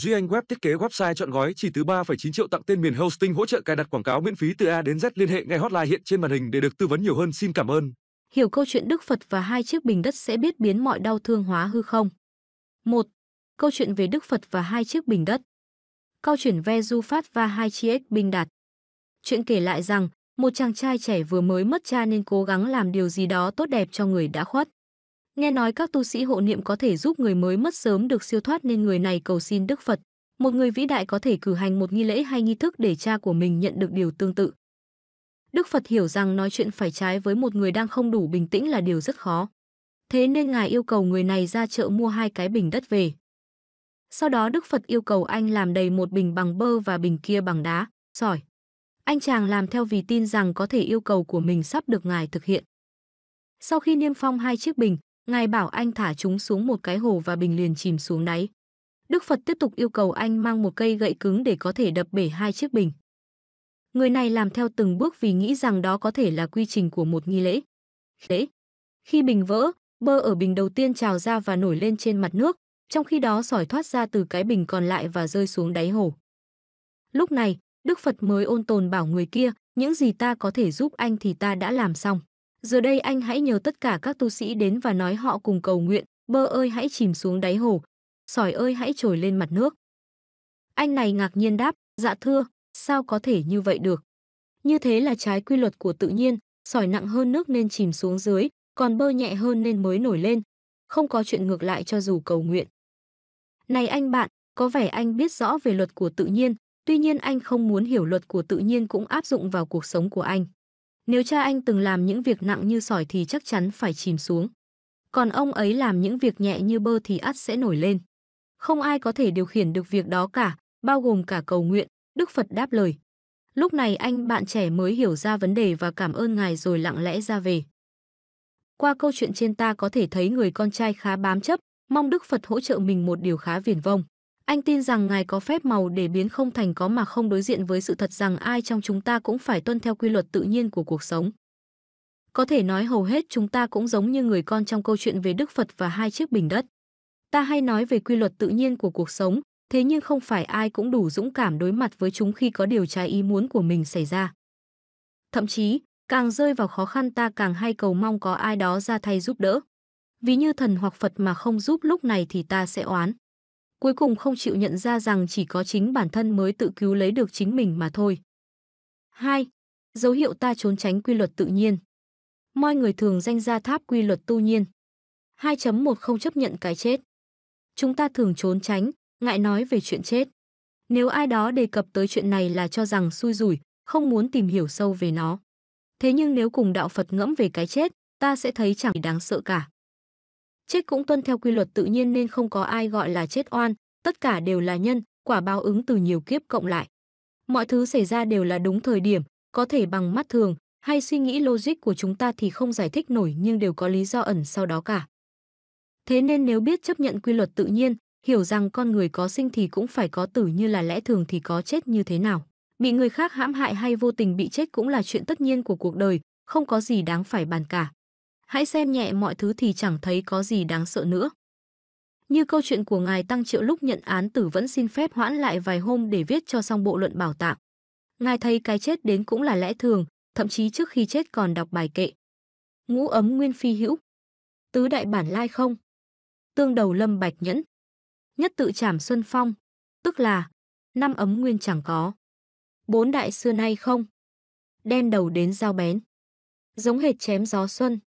Duy Anh Web thiết kế website chọn gói chỉ từ 3,9 triệu tặng tên miền hosting hỗ trợ cài đặt quảng cáo miễn phí từ A đến Z liên hệ ngay hotline hiện trên màn hình để được tư vấn nhiều hơn. Xin cảm ơn. Hiểu câu chuyện Đức Phật và hai chiếc bình đất sẽ biết biến mọi đau thương hóa hư không. 1. Câu chuyện về Đức Phật và hai chiếc bình đất. Câu chuyện ve du phát và hai chiếc bình đạt. Chuyện kể lại rằng, một chàng trai trẻ vừa mới mất cha nên cố gắng làm điều gì đó tốt đẹp cho người đã khuất. Nghe nói các tu sĩ hộ niệm có thể giúp người mới mất sớm được siêu thoát nên người này cầu xin Đức Phật. Một người vĩ đại có thể cử hành một nghi lễ hay nghi thức để cha của mình nhận được điều tương tự. Đức Phật hiểu rằng nói chuyện phải trái với một người đang không đủ bình tĩnh là điều rất khó. Thế nên Ngài yêu cầu người này ra chợ mua hai cái bình đất về. Sau đó Đức Phật yêu cầu anh làm đầy một bình bằng bơ và bình kia bằng đá, sỏi. Anh chàng làm theo vì tin rằng có thể yêu cầu của mình sắp được Ngài thực hiện. Sau khi niêm phong hai chiếc bình, Ngài bảo anh thả chúng xuống một cái hồ và bình liền chìm xuống đáy. Đức Phật tiếp tục yêu cầu anh mang một cây gậy cứng để có thể đập bể hai chiếc bình. Người này làm theo từng bước vì nghĩ rằng đó có thể là quy trình của một nghi lễ. Lễ. Khi bình vỡ, bơ ở bình đầu tiên trào ra và nổi lên trên mặt nước, trong khi đó sỏi thoát ra từ cái bình còn lại và rơi xuống đáy hồ. Lúc này, Đức Phật mới ôn tồn bảo người kia, những gì ta có thể giúp anh thì ta đã làm xong. Giờ đây anh hãy nhờ tất cả các tu sĩ đến và nói họ cùng cầu nguyện, bơ ơi hãy chìm xuống đáy hồ, sỏi ơi hãy trồi lên mặt nước. Anh này ngạc nhiên đáp, dạ thưa, sao có thể như vậy được? Như thế là trái quy luật của tự nhiên, sỏi nặng hơn nước nên chìm xuống dưới, còn bơ nhẹ hơn nên mới nổi lên. Không có chuyện ngược lại cho dù cầu nguyện. Này anh bạn, có vẻ anh biết rõ về luật của tự nhiên, tuy nhiên anh không muốn hiểu luật của tự nhiên cũng áp dụng vào cuộc sống của anh. Nếu cha anh từng làm những việc nặng như sỏi thì chắc chắn phải chìm xuống. Còn ông ấy làm những việc nhẹ như bơ thì ắt sẽ nổi lên. Không ai có thể điều khiển được việc đó cả, bao gồm cả cầu nguyện, Đức Phật đáp lời. Lúc này anh bạn trẻ mới hiểu ra vấn đề và cảm ơn ngài rồi lặng lẽ ra về. Qua câu chuyện trên ta có thể thấy người con trai khá bám chấp, mong Đức Phật hỗ trợ mình một điều khá viển vông. Anh tin rằng ngài có phép màu để biến không thành có mà không đối diện với sự thật rằng ai trong chúng ta cũng phải tuân theo quy luật tự nhiên của cuộc sống. Có thể nói hầu hết chúng ta cũng giống như người con trong câu chuyện về Đức Phật và hai chiếc bình đất. Ta hay nói về quy luật tự nhiên của cuộc sống, thế nhưng không phải ai cũng đủ dũng cảm đối mặt với chúng khi có điều trái ý muốn của mình xảy ra. Thậm chí, càng rơi vào khó khăn ta càng hay cầu mong có ai đó ra thay giúp đỡ. Vì như thần hoặc Phật mà không giúp lúc này thì ta sẽ oán cuối cùng không chịu nhận ra rằng chỉ có chính bản thân mới tự cứu lấy được chính mình mà thôi. 2. Dấu hiệu ta trốn tránh quy luật tự nhiên. Mọi người thường danh ra tháp quy luật tu nhiên. 2.1 không chấp nhận cái chết. Chúng ta thường trốn tránh, ngại nói về chuyện chết. Nếu ai đó đề cập tới chuyện này là cho rằng xui rủi, không muốn tìm hiểu sâu về nó. Thế nhưng nếu cùng đạo Phật ngẫm về cái chết, ta sẽ thấy chẳng đáng sợ cả chết cũng tuân theo quy luật tự nhiên nên không có ai gọi là chết oan, tất cả đều là nhân, quả báo ứng từ nhiều kiếp cộng lại. Mọi thứ xảy ra đều là đúng thời điểm, có thể bằng mắt thường hay suy nghĩ logic của chúng ta thì không giải thích nổi nhưng đều có lý do ẩn sau đó cả. Thế nên nếu biết chấp nhận quy luật tự nhiên, hiểu rằng con người có sinh thì cũng phải có tử như là lẽ thường thì có chết như thế nào. Bị người khác hãm hại hay vô tình bị chết cũng là chuyện tất nhiên của cuộc đời, không có gì đáng phải bàn cả hãy xem nhẹ mọi thứ thì chẳng thấy có gì đáng sợ nữa. Như câu chuyện của Ngài Tăng Triệu lúc nhận án tử vẫn xin phép hoãn lại vài hôm để viết cho xong bộ luận bảo tạng. Ngài thấy cái chết đến cũng là lẽ thường, thậm chí trước khi chết còn đọc bài kệ. Ngũ ấm nguyên phi hữu. Tứ đại bản lai không. Tương đầu lâm bạch nhẫn. Nhất tự trảm xuân phong, tức là năm ấm nguyên chẳng có. Bốn đại xưa nay không. Đem đầu đến dao bén. Giống hệt chém gió xuân.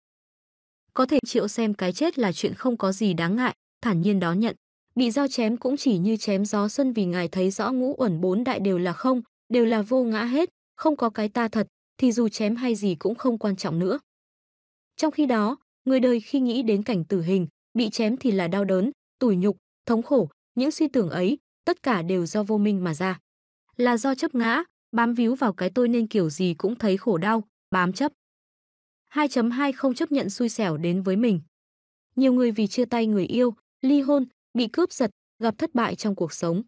Có thể Triệu xem cái chết là chuyện không có gì đáng ngại, thản nhiên đón nhận. Bị dao chém cũng chỉ như chém gió xuân vì ngài thấy rõ ngũ uẩn bốn đại đều là không, đều là vô ngã hết, không có cái ta thật, thì dù chém hay gì cũng không quan trọng nữa. Trong khi đó, người đời khi nghĩ đến cảnh tử hình, bị chém thì là đau đớn, tủi nhục, thống khổ, những suy tưởng ấy, tất cả đều do vô minh mà ra. Là do chấp ngã, bám víu vào cái tôi nên kiểu gì cũng thấy khổ đau, bám chấp. 2.2 không chấp nhận xui xẻo đến với mình. Nhiều người vì chia tay người yêu, ly hôn, bị cướp giật, gặp thất bại trong cuộc sống.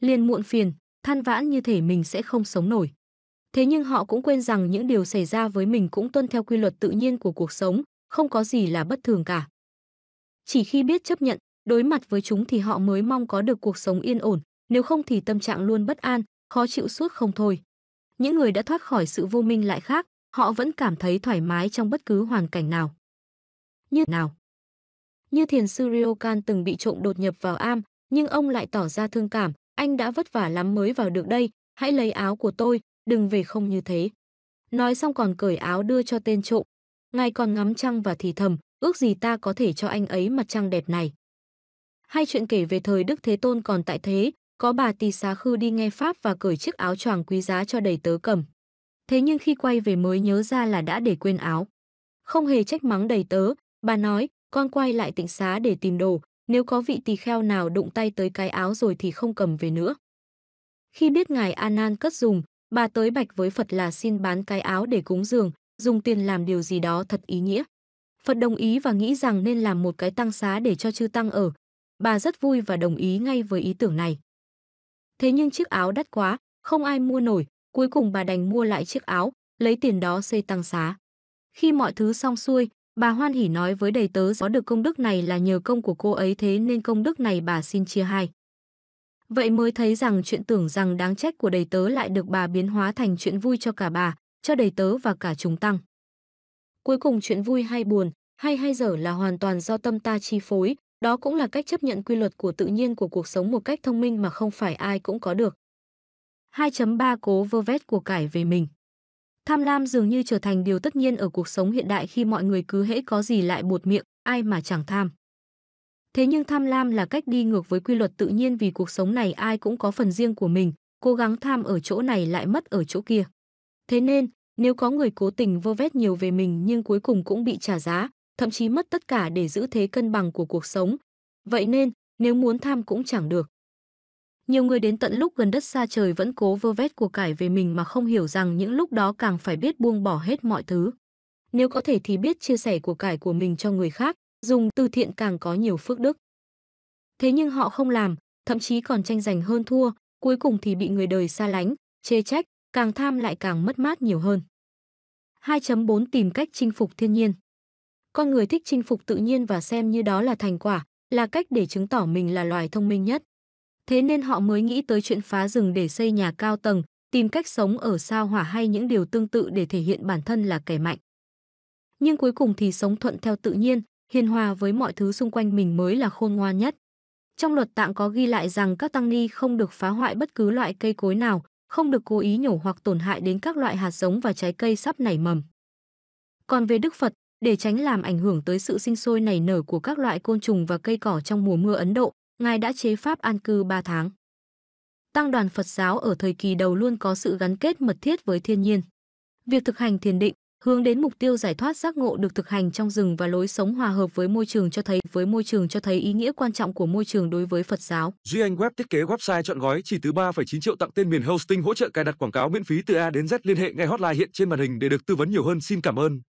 Liền muộn phiền, than vãn như thể mình sẽ không sống nổi. Thế nhưng họ cũng quên rằng những điều xảy ra với mình cũng tuân theo quy luật tự nhiên của cuộc sống, không có gì là bất thường cả. Chỉ khi biết chấp nhận, đối mặt với chúng thì họ mới mong có được cuộc sống yên ổn, nếu không thì tâm trạng luôn bất an, khó chịu suốt không thôi. Những người đã thoát khỏi sự vô minh lại khác, họ vẫn cảm thấy thoải mái trong bất cứ hoàn cảnh nào. Như nào? Như thiền sư Ryokan từng bị trộm đột nhập vào am, nhưng ông lại tỏ ra thương cảm, anh đã vất vả lắm mới vào được đây, hãy lấy áo của tôi, đừng về không như thế. Nói xong còn cởi áo đưa cho tên trộm. Ngài còn ngắm trăng và thì thầm, ước gì ta có thể cho anh ấy mặt trăng đẹp này. Hai chuyện kể về thời Đức Thế Tôn còn tại thế, có bà tỳ xá khư đi nghe Pháp và cởi chiếc áo choàng quý giá cho đầy tớ cầm. Thế nhưng khi quay về mới nhớ ra là đã để quên áo. Không hề trách mắng đầy tớ, bà nói, con quay lại tịnh xá để tìm đồ, nếu có vị tỳ kheo nào đụng tay tới cái áo rồi thì không cầm về nữa. Khi biết ngài Anan cất dùng, bà tới bạch với Phật là xin bán cái áo để cúng dường, dùng tiền làm điều gì đó thật ý nghĩa. Phật đồng ý và nghĩ rằng nên làm một cái tăng xá để cho chư tăng ở. Bà rất vui và đồng ý ngay với ý tưởng này. Thế nhưng chiếc áo đắt quá, không ai mua nổi, Cuối cùng bà đành mua lại chiếc áo, lấy tiền đó xây tăng xá. Khi mọi thứ xong xuôi, bà hoan hỉ nói với đầy tớ gió được công đức này là nhờ công của cô ấy thế nên công đức này bà xin chia hai. Vậy mới thấy rằng chuyện tưởng rằng đáng trách của đầy tớ lại được bà biến hóa thành chuyện vui cho cả bà, cho đầy tớ và cả chúng tăng. Cuối cùng chuyện vui hay buồn, hay hay dở là hoàn toàn do tâm ta chi phối, đó cũng là cách chấp nhận quy luật của tự nhiên của cuộc sống một cách thông minh mà không phải ai cũng có được. 2.3 Cố vơ vét của cải về mình Tham lam dường như trở thành điều tất nhiên ở cuộc sống hiện đại khi mọi người cứ hễ có gì lại buột miệng, ai mà chẳng tham. Thế nhưng tham lam là cách đi ngược với quy luật tự nhiên vì cuộc sống này ai cũng có phần riêng của mình, cố gắng tham ở chỗ này lại mất ở chỗ kia. Thế nên, nếu có người cố tình vơ vét nhiều về mình nhưng cuối cùng cũng bị trả giá, thậm chí mất tất cả để giữ thế cân bằng của cuộc sống. Vậy nên, nếu muốn tham cũng chẳng được. Nhiều người đến tận lúc gần đất xa trời vẫn cố vơ vét của cải về mình mà không hiểu rằng những lúc đó càng phải biết buông bỏ hết mọi thứ. Nếu có thể thì biết chia sẻ của cải của mình cho người khác, dùng từ thiện càng có nhiều phước đức. Thế nhưng họ không làm, thậm chí còn tranh giành hơn thua, cuối cùng thì bị người đời xa lánh, chê trách, càng tham lại càng mất mát nhiều hơn. 2.4 Tìm cách chinh phục thiên nhiên Con người thích chinh phục tự nhiên và xem như đó là thành quả, là cách để chứng tỏ mình là loài thông minh nhất. Thế nên họ mới nghĩ tới chuyện phá rừng để xây nhà cao tầng, tìm cách sống ở sao hỏa hay những điều tương tự để thể hiện bản thân là kẻ mạnh. Nhưng cuối cùng thì sống thuận theo tự nhiên, hiền hòa với mọi thứ xung quanh mình mới là khôn ngoan nhất. Trong luật tạng có ghi lại rằng các tăng ni không được phá hoại bất cứ loại cây cối nào, không được cố ý nhổ hoặc tổn hại đến các loại hạt giống và trái cây sắp nảy mầm. Còn về Đức Phật, để tránh làm ảnh hưởng tới sự sinh sôi nảy nở của các loại côn trùng và cây cỏ trong mùa mưa Ấn Độ, ngài đã chế pháp an cư 3 tháng. Tăng đoàn Phật giáo ở thời kỳ đầu luôn có sự gắn kết mật thiết với thiên nhiên. Việc thực hành thiền định, hướng đến mục tiêu giải thoát giác ngộ được thực hành trong rừng và lối sống hòa hợp với môi trường cho thấy với môi trường cho thấy ý nghĩa quan trọng của môi trường đối với Phật giáo. Duy Anh Web thiết kế website chọn gói chỉ từ 3,9 triệu tặng tên miền hosting hỗ trợ cài đặt quảng cáo miễn phí từ A đến Z liên hệ ngay hotline hiện trên màn hình để được tư vấn nhiều hơn. Xin cảm ơn.